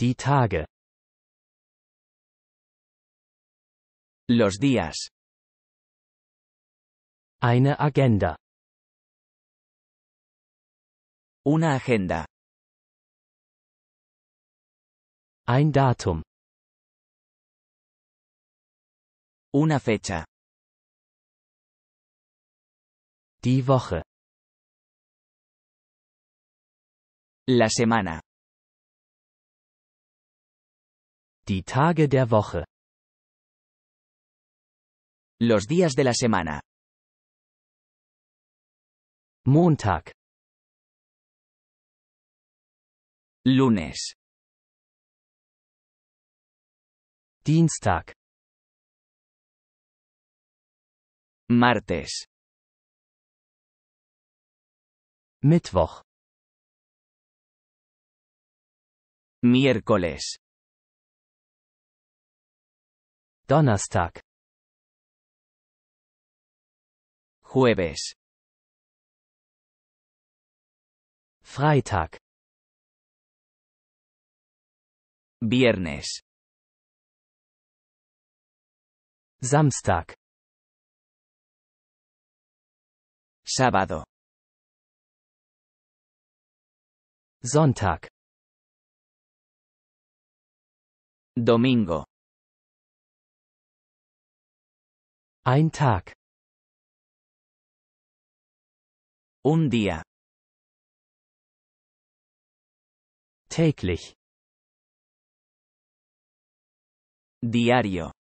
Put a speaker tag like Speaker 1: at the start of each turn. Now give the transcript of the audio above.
Speaker 1: Die Tage. Los días. Eine Agenda. Una agenda. Ein Datum. Una fecha. Die Woche. La semana. Die Tage der Woche. Los días de la semana. Montag. Lunes. Dienstag. Martes. Mittwoch. Miércoles. Donnerstag. Jueves. Freitag. Viernes. Samstag. Sábado. Sonntag. Domingo. Ein Tag. Un día. Täglich. Diario.